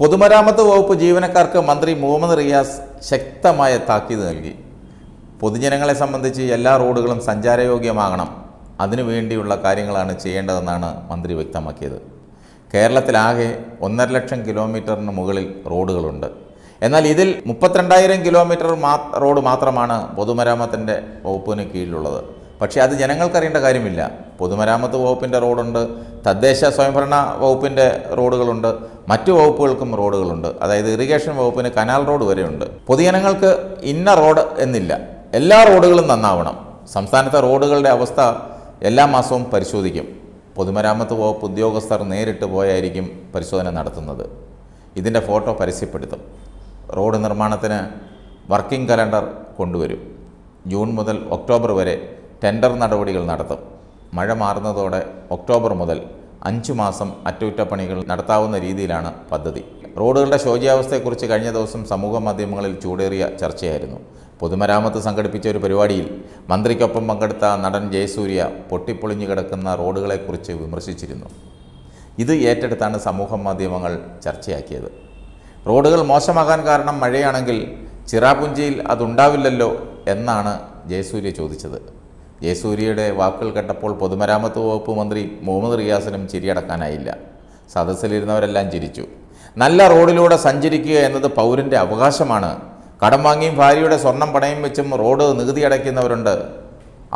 പൊതുമരാമത്ത് വകുപ്പ് ജീവനക്കാർക്ക് മന്ത്രി മുഹമ്മദ് റിയാസ് ശക്തമായ താക്കീത് നൽകി പൊതുജനങ്ങളെ സംബന്ധിച്ച് എല്ലാ റോഡുകളും സഞ്ചാരയോഗ്യമാകണം അതിനുവേണ്ടിയുള്ള കാര്യങ്ങളാണ് ചെയ്യേണ്ടതെന്നാണ് മന്ത്രി വ്യക്തമാക്കിയത് കേരളത്തിലാകെ ഒന്നര ലക്ഷം കിലോമീറ്ററിന് മുകളിൽ റോഡുകളുണ്ട് എന്നാൽ ഇതിൽ മുപ്പത്തിരണ്ടായിരം കിലോമീറ്റർ മാ റോഡ് മാത്രമാണ് പൊതുമരാമത്തിൻ്റെ വകുപ്പിന് കീഴിലുള്ളത് പക്ഷേ അത് ജനങ്ങൾക്കറിയേണ്ട കാര്യമില്ല പൊതുമരാമത്ത് വകുപ്പിൻ്റെ റോഡുണ്ട് തദ്ദേശ സ്വയംഭരണ വകുപ്പിൻ്റെ റോഡുകളുണ്ട് മറ്റു വകുപ്പുകൾക്കും റോഡുകളുണ്ട് അതായത് ഇറിഗേഷൻ വകുപ്പിന് കനാൽ റോഡ് വരെയുണ്ട് പൊതുജനങ്ങൾക്ക് ഇന്ന റോഡ് എന്നില്ല എല്ലാ റോഡുകളും നന്നാവണം സംസ്ഥാനത്തെ റോഡുകളുടെ അവസ്ഥ എല്ലാ മാസവും പരിശോധിക്കും പൊതുമരാമത്ത് വകുപ്പ് ഉദ്യോഗസ്ഥർ നേരിട്ട് പോയായിരിക്കും പരിശോധന നടത്തുന്നത് ഇതിൻ്റെ ഫോട്ടോ പരസ്യപ്പെടുത്തും റോഡ് നിർമ്മാണത്തിന് വർക്കിംഗ് കലണ്ടർ കൊണ്ടുവരും ജൂൺ മുതൽ ഒക്ടോബർ വരെ ടെൻഡർ നടപടികൾ നടത്തും മഴ മാറുന്നതോടെ ഒക്ടോബർ മുതൽ അഞ്ചു മാസം അറ്റകുറ്റപ്പണികൾ നടത്താവുന്ന രീതിയിലാണ് പദ്ധതി റോഡുകളുടെ ശോചിയാവസ്ഥയെക്കുറിച്ച് കഴിഞ്ഞ ദിവസം സമൂഹ മാധ്യമങ്ങളിൽ ചൂടേറിയ ചർച്ചയായിരുന്നു പൊതുമരാമത്ത് സംഘടിപ്പിച്ച ഒരു പരിപാടിയിൽ മന്ത്രിക്കൊപ്പം പങ്കെടുത്ത നടൻ ജയസൂര്യ പൊട്ടിപ്പൊളിഞ്ഞു കിടക്കുന്ന റോഡുകളെക്കുറിച്ച് വിമർശിച്ചിരുന്നു ഇത് ഏറ്റെടുത്താണ് സമൂഹ മാധ്യമങ്ങൾ ചർച്ചയാക്കിയത് റോഡുകൾ മോശമാകാൻ കാരണം മഴയാണെങ്കിൽ ചിറാപുഞ്ചിയിൽ അതുണ്ടാവില്ലല്ലോ എന്നാണ് ജയസൂര്യ ചോദിച്ചത് യേശൂരിയുടെ വാക്കുകൾ കേട്ടപ്പോൾ പൊതുമരാമത്ത് വകുപ്പ് മന്ത്രി മുഹമ്മദ് റിയാസിനും ചിരിയടക്കാനായില്ല സദസ്സിലിരുന്നവരെല്ലാം ചിരിച്ചു നല്ല റോഡിലൂടെ സഞ്ചരിക്കുക എന്നത് പൗരൻ്റെ അവകാശമാണ് കടം വാങ്ങിയും ഭാര്യയുടെ സ്വർണം പണയം വെച്ചും റോഡ് നികുതി അടയ്ക്കുന്നവരുണ്ട്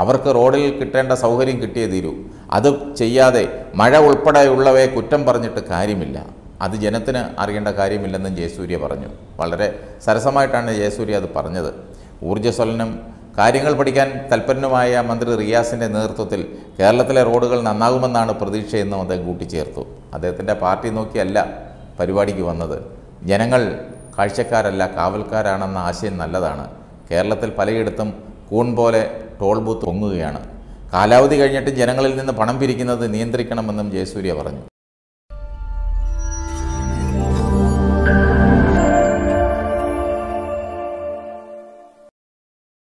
അവർക്ക് റോഡിൽ കിട്ടേണ്ട സൗകര്യം കിട്ടിയേ തീരൂ അത് ചെയ്യാതെ മഴ ഉൾപ്പെടെയുള്ളവയെ കുറ്റം പറഞ്ഞിട്ട് കാര്യമില്ല അത് ജനത്തിന് അറിയേണ്ട കാര്യമില്ലെന്നും ജയസൂര്യ പറഞ്ഞു വളരെ സരസമായിട്ടാണ് ജയസൂര്യ അത് പറഞ്ഞത് ഊർജ്ജസ്വലനം കാര്യങ്ങൾ പഠിക്കാൻ തൽപ്പരനുമായ മന്ത്രി റിയാസിൻ്റെ നേതൃത്വത്തിൽ കേരളത്തിലെ റോഡുകൾ നന്നാകുമെന്നാണ് പ്രതീക്ഷയെന്നും അദ്ദേഹം കൂട്ടിച്ചേർത്തു അദ്ദേഹത്തിൻ്റെ പാർട്ടി നോക്കിയല്ല പരിപാടിക്ക് വന്നത് ജനങ്ങൾ കാഴ്ചക്കാരല്ല കാവൽക്കാരാണെന്ന ആശയം നല്ലതാണ് കേരളത്തിൽ പലയിടത്തും കൂൺ പോലെ ടോൾ ബൂത്ത് പൊങ്ങുകയാണ് കാലാവധി കഴിഞ്ഞിട്ട് ജനങ്ങളിൽ നിന്ന് പണം പിരിക്കുന്നത് നിയന്ത്രിക്കണമെന്നും ജയസൂര്യ പറഞ്ഞു